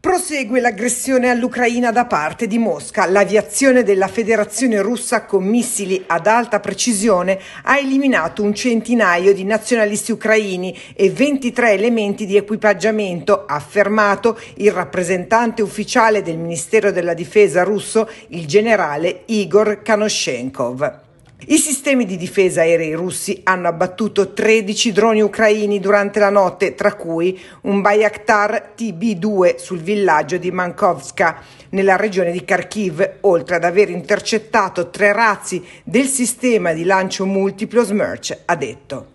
Prosegue l'aggressione all'Ucraina da parte di Mosca. L'aviazione della Federazione russa con missili ad alta precisione ha eliminato un centinaio di nazionalisti ucraini e 23 elementi di equipaggiamento, ha affermato il rappresentante ufficiale del Ministero della Difesa russo, il generale Igor Kanoshenkov. I sistemi di difesa aerei russi hanno abbattuto 13 droni ucraini durante la notte, tra cui un Bayaktar TB2 sul villaggio di Mankovska, nella regione di Kharkiv, oltre ad aver intercettato tre razzi del sistema di lancio multiplo Smerch, ha detto.